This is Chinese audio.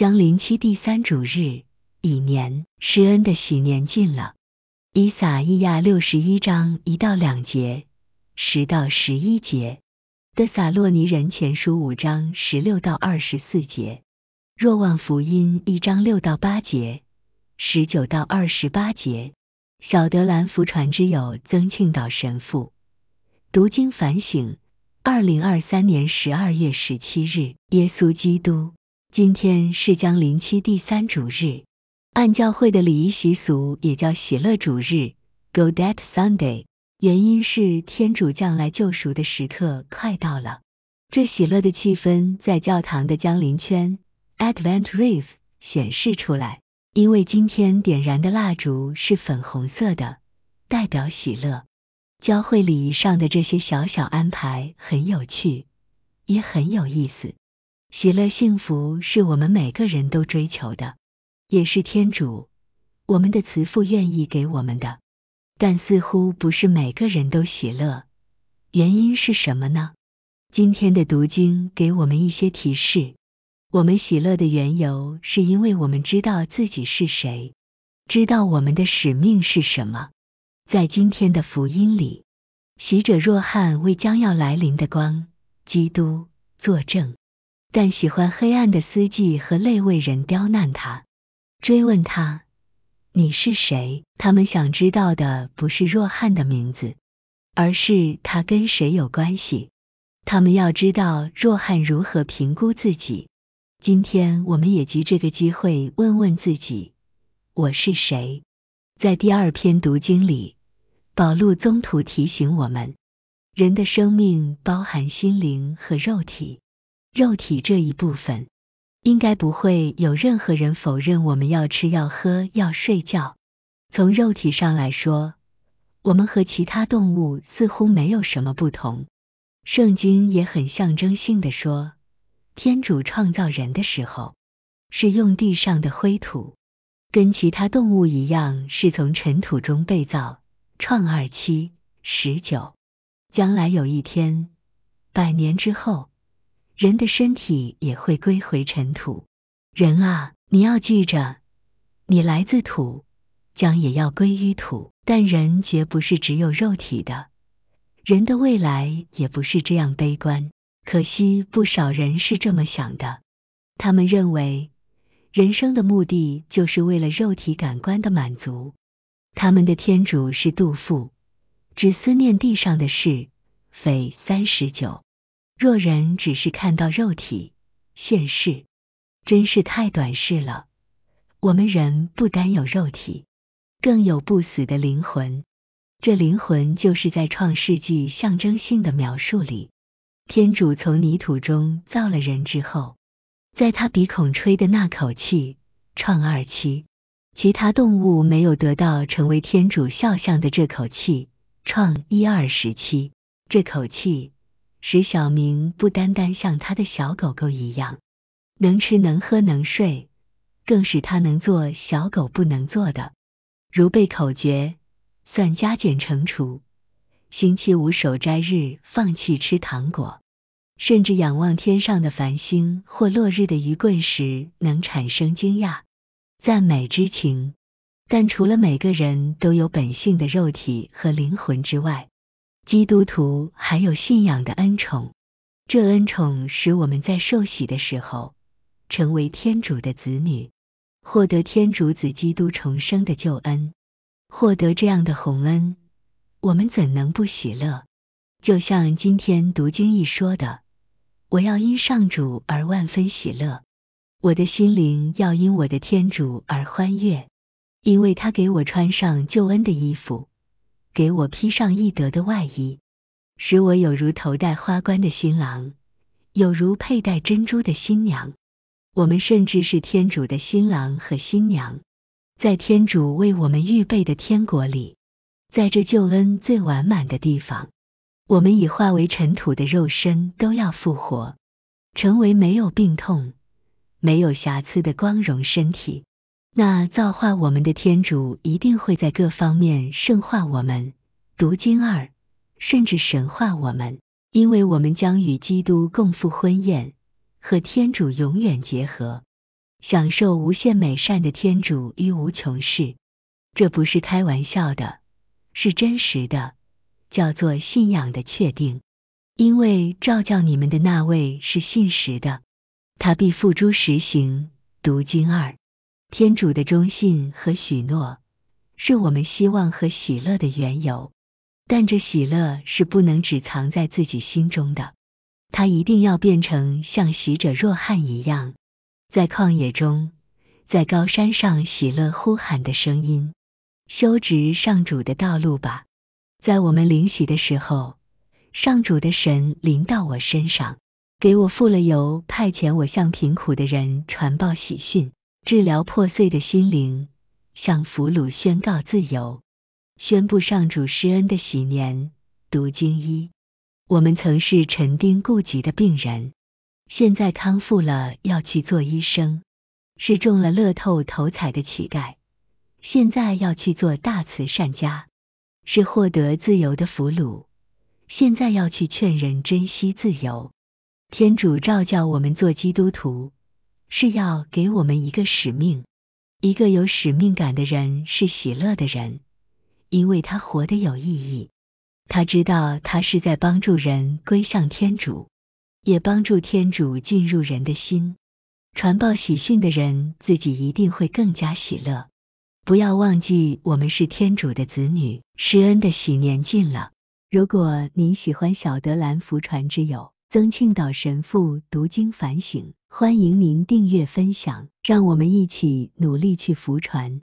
将临七第三主日，乙年施恩的喜年尽了。以撒意亚六十一章一到两节，十到十一节。的撒洛尼人前书五章十六到二十四节。若望福音一章六到八节，十九到二十八节。小德兰福传之友曾庆岛神父读经反省。二零二三年十二月十七日，耶稣基督。今天是江陵期第三主日，按教会的礼仪习俗也叫喜乐主日 g o d e t e Sunday），原因是天主将来救赎的时刻快到了。这喜乐的气氛在教堂的江陵圈 （Advent r i e e 显示出来，因为今天点燃的蜡烛是粉红色的，代表喜乐。教会礼仪上的这些小小安排很有趣，也很有意思。喜乐幸福是我们每个人都追求的，也是天主，我们的慈父愿意给我们的。但似乎不是每个人都喜乐，原因是什么呢？今天的读经给我们一些提示：我们喜乐的缘由，是因为我们知道自己是谁，知道我们的使命是什么。在今天的福音里，喜者若翰为将要来临的光，基督作证。但喜欢黑暗的司机和类为人刁难他，追问他你是谁？他们想知道的不是若汉的名字，而是他跟谁有关系。他们要知道若汉如何评估自己。今天我们也藉这个机会问问自己，我是谁？在第二篇读经里，宝路宗徒提醒我们，人的生命包含心灵和肉体。肉体这一部分，应该不会有任何人否认。我们要吃，要喝，要睡觉。从肉体上来说，我们和其他动物似乎没有什么不同。圣经也很象征性的说，天主创造人的时候，是用地上的灰土，跟其他动物一样，是从尘土中被造。创二七十九，将来有一天，百年之后。人的身体也会归回尘土，人啊，你要记着，你来自土，将也要归于土。但人绝不是只有肉体的，人的未来也不是这样悲观。可惜不少人是这么想的，他们认为人生的目的就是为了肉体感官的满足，他们的天主是杜甫，只思念地上的事，匪三十九。若人只是看到肉体现世，真是太短视了。我们人不单有肉体，更有不死的灵魂。这灵魂就是在创世纪象征性的描述里，天主从泥土中造了人之后，在他鼻孔吹的那口气，创二期；其他动物没有得到成为天主肖像的这口气，创一二时期。这口气。使小明不单单像他的小狗狗一样能吃能喝能睡，更使他能做小狗不能做的，如背口诀、算加减乘除、星期五守斋日放弃吃糖果，甚至仰望天上的繁星或落日的余棍时能产生惊讶、赞美之情。但除了每个人都有本性的肉体和灵魂之外，基督徒还有信仰的恩宠，这恩宠使我们在受洗的时候成为天主的子女，获得天主子基督重生的救恩。获得这样的宏恩，我们怎能不喜乐？就像今天读经一说的：“我要因上主而万分喜乐，我的心灵要因我的天主而欢悦，因为他给我穿上救恩的衣服。”给我披上义德的外衣，使我有如头戴花冠的新郎，有如佩戴珍珠的新娘。我们甚至是天主的新郎和新娘，在天主为我们预备的天国里，在这救恩最完满的地方，我们已化为尘土的肉身都要复活，成为没有病痛、没有瑕疵的光荣身体。那造化我们的天主一定会在各方面圣化我们，读经二，甚至神化我们，因为我们将与基督共赴婚宴，和天主永远结合，享受无限美善的天主与无穷世。这不是开玩笑的，是真实的，叫做信仰的确定。因为照教你们的那位是信实的，他必付诸实行。读经二。天主的忠信和许诺，是我们希望和喜乐的缘由。但这喜乐是不能只藏在自己心中的，它一定要变成像喜者若翰一样，在旷野中、在高山上喜乐呼喊的声音。修直上主的道路吧，在我们灵喜的时候，上主的神临到我身上，给我付了油，派遣我向贫苦的人传报喜讯。治疗破碎的心灵，向俘虏宣告自由，宣布上主施恩的喜年。读经一：我们曾是沉丁痼疾的病人，现在康复了，要去做医生；是中了乐透头彩的乞丐，现在要去做大慈善家；是获得自由的俘虏，现在要去劝人珍惜自由。天主召叫我们做基督徒。是要给我们一个使命，一个有使命感的人是喜乐的人，因为他活得有意义，他知道他是在帮助人归向天主，也帮助天主进入人的心，传报喜讯的人自己一定会更加喜乐。不要忘记，我们是天主的子女。施恩的喜年近了。如果您喜欢小德兰福传之友曾庆岛神父读经反省。欢迎您订阅分享，让我们一起努力去浮传。